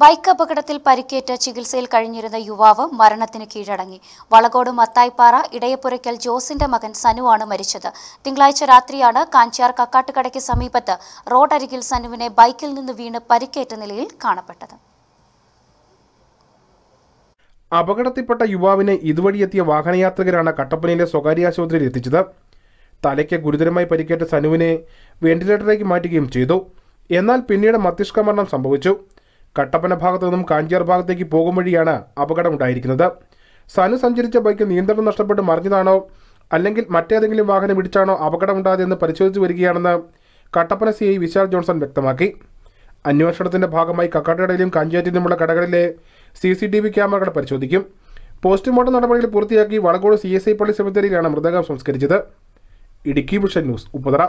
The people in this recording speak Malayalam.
ബൈക്ക് അപകടത്തിൽ പരിക്കേറ്റ് ചികിത്സയിൽ കഴിഞ്ഞിരുന്ന യുവാവ് മരണത്തിന് കീഴടങ്ങി വളകോട് മത്തായിപ്പാറ ഇടയപ്പുരയ്ക്കൽ ജോസിന്റെ മകൻ സനുവാണ് മരിച്ചത് തിങ്കളാഴ്ച രാത്രിയാണ് കാഞ്ചിയാർ കക്കാട്ടുകടയ്ക്ക് സമീപത്ത് റോഡരികിൽ സനുവിനെ ബൈക്കിൽ നിന്ന് വീണ് പരിക്കേറ്റ നിലയിൽ കാണപ്പെട്ടത് അപകടത്തിൽപ്പെട്ട യുവാവിനെ ഇതുവഴിയെത്തിയ വാഹനയാത്രികരാണ് കട്ടപ്പനയിലെ സ്വകാര്യ ആശുപത്രിയിൽ എത്തിച്ചത് തലയ്ക്ക് ഗുരുതരമായി പരിക്കേറ്റ സനുവിനെ വെന്റിലേറ്ററിലേക്ക് മാറ്റുകയും ചെയ്തു എന്നാൽ പിന്നീട് മസ്തിഷ്കമരണം സംഭവിച്ചു കട്ടപ്പന ഭാഗത്തു നിന്നും കാഞ്ചിയാർ ഭാഗത്തേക്ക് പോകും വഴിയാണ് അപകടമുണ്ടായിരിക്കുന്നത് സനു സഞ്ചരിച്ച ബൈക്ക് നിയന്ത്രണം നഷ്ടപ്പെട്ട് മറിഞ്ഞതാണോ അല്ലെങ്കിൽ മറ്റേതെങ്കിലും വാഹനം ഇടിച്ചാണോ അപകടമുണ്ടായതെന്ന് പരിശോധിച്ചു വരികയാണെന്ന് Kattappana C I Vishal Johnson വ്യക്തമാക്കി അന്വേഷണത്തിന്റെ ഭാഗമായി കക്കാട്ടുകടയിലും കാഞ്ചാറ്റിലുമുള്ള കടകളിലെ സി സി ടി വി ക്യാമറകൾ പരിശോധിക്കും പോസ്റ്റ്മോർട്ടം നടപടികൾ പൂർത്തിയാക്കി വളകോട് സി എസ് ഐ പള്ളി സെമിത്തേരിയിലാണ് മൃതദേഹം സംസ്കരിച്ചത് ഇടുക്കി വിഷൻ ന്യൂസ് ഉപ്പതറ